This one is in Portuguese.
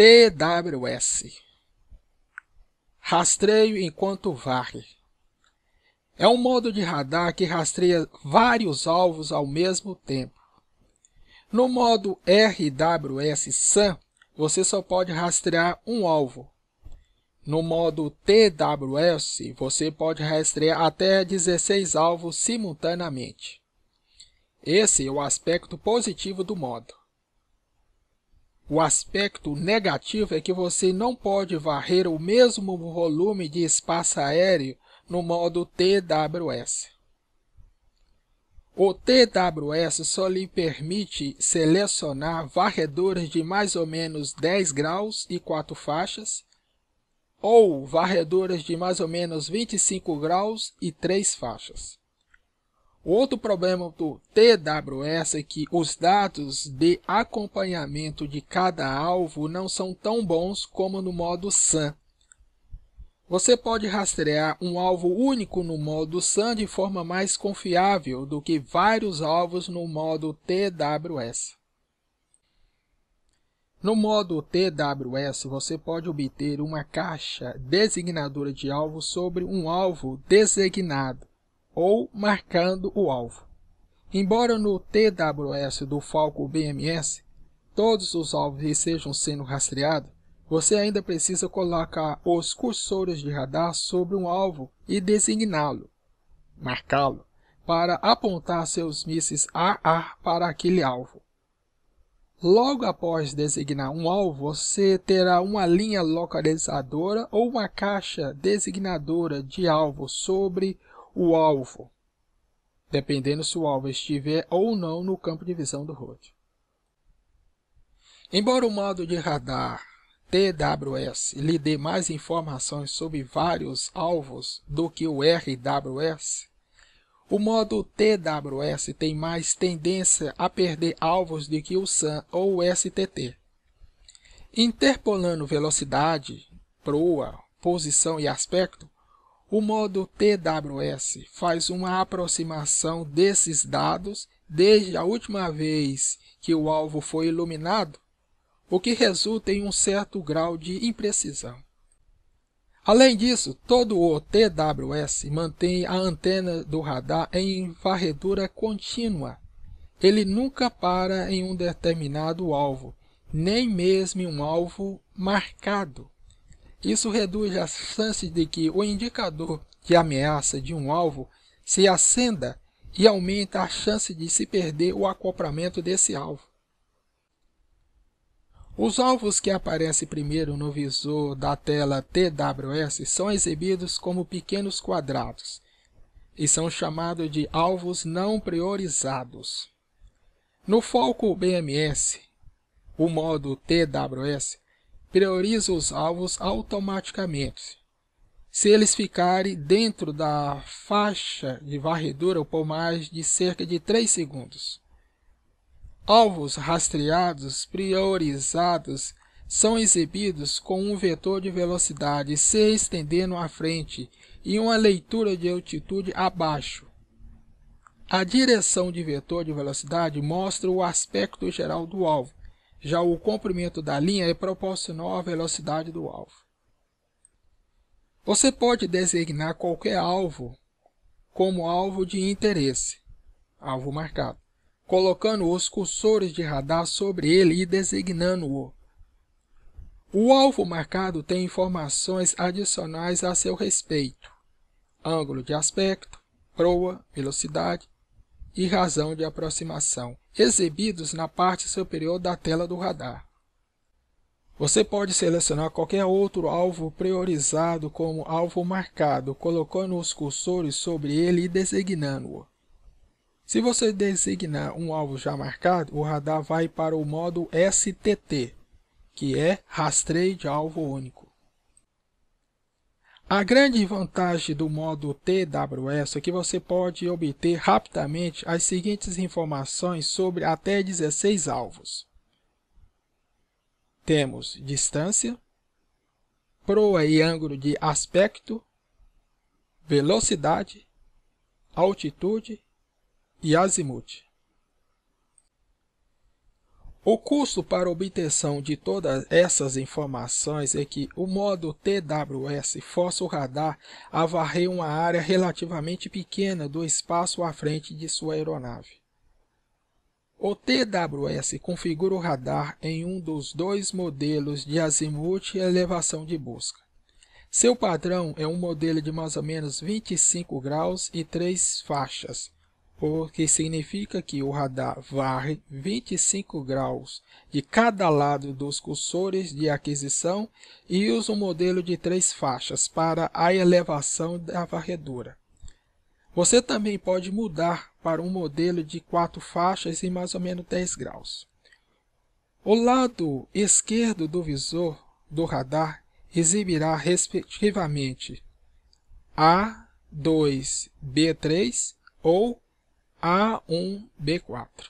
TWS Rastreio enquanto varre É um modo de radar que rastreia vários alvos ao mesmo tempo. No modo RWS SAM, você só pode rastrear um alvo. No modo TWS, você pode rastrear até 16 alvos simultaneamente. Esse é o aspecto positivo do modo. O aspecto negativo é que você não pode varrer o mesmo volume de espaço aéreo no modo TWS. O TWS só lhe permite selecionar varredores de mais ou menos 10 graus e 4 faixas, ou varredores de mais ou menos 25 graus e 3 faixas. Outro problema do TWS é que os dados de acompanhamento de cada alvo não são tão bons como no modo SAM. Você pode rastrear um alvo único no modo SAM de forma mais confiável do que vários alvos no modo TWS. No modo TWS, você pode obter uma caixa designadora de alvo sobre um alvo designado ou marcando o alvo. Embora no TWS do Falco BMS todos os alvos estejam sendo rastreados, você ainda precisa colocar os cursores de radar sobre um alvo e designá-lo, marcá-lo, para apontar seus mísseis AA para aquele alvo. Logo após designar um alvo, você terá uma linha localizadora ou uma caixa designadora de alvo sobre o alvo, dependendo se o alvo estiver ou não no campo de visão do HUD. Embora o modo de radar TWS lhe dê mais informações sobre vários alvos do que o RWS, o modo TWS tem mais tendência a perder alvos do que o SAM ou o STT. Interpolando velocidade, proa, posição e aspecto, o modo TWS faz uma aproximação desses dados desde a última vez que o alvo foi iluminado, o que resulta em um certo grau de imprecisão. Além disso, todo o TWS mantém a antena do radar em varredura contínua. Ele nunca para em um determinado alvo, nem mesmo em um alvo marcado. Isso reduz as chances de que o indicador de ameaça de um alvo se acenda e aumenta a chance de se perder o acoplamento desse alvo. Os alvos que aparecem primeiro no visor da tela TWS são exibidos como pequenos quadrados e são chamados de alvos não priorizados. No foco BMS, o modo TWS, prioriza os alvos automaticamente. Se eles ficarem dentro da faixa de varredura por mais de cerca de 3 segundos. Alvos rastreados priorizados são exibidos com um vetor de velocidade se estendendo à frente e uma leitura de altitude abaixo. A direção de vetor de velocidade mostra o aspecto geral do alvo, já o comprimento da linha é proporcional à velocidade do alvo. Você pode designar qualquer alvo como alvo de interesse, alvo marcado, colocando os cursores de radar sobre ele e designando-o. O alvo marcado tem informações adicionais a seu respeito, ângulo de aspecto, proa, velocidade, e razão de aproximação, exibidos na parte superior da tela do radar. Você pode selecionar qualquer outro alvo priorizado como alvo marcado, colocando os cursores sobre ele e designando-o. Se você designar um alvo já marcado, o radar vai para o modo STT, que é Rastreio de Alvo Único. A grande vantagem do modo TWS é que você pode obter rapidamente as seguintes informações sobre até 16 alvos. Temos distância, proa e ângulo de aspecto, velocidade, altitude e azimuth. O custo para obtenção de todas essas informações é que o modo TWS força o radar a varrer uma área relativamente pequena do espaço à frente de sua aeronave. O TWS configura o radar em um dos dois modelos de azimuth e elevação de busca. Seu padrão é um modelo de mais ou menos 25 graus e 3 faixas, o que significa que o radar varre 25 graus de cada lado dos cursores de aquisição e usa um modelo de três faixas para a elevação da varredura. Você também pode mudar para um modelo de quatro faixas em mais ou menos 10 graus. O lado esquerdo do visor do radar exibirá respectivamente A2B3 ou a1B4.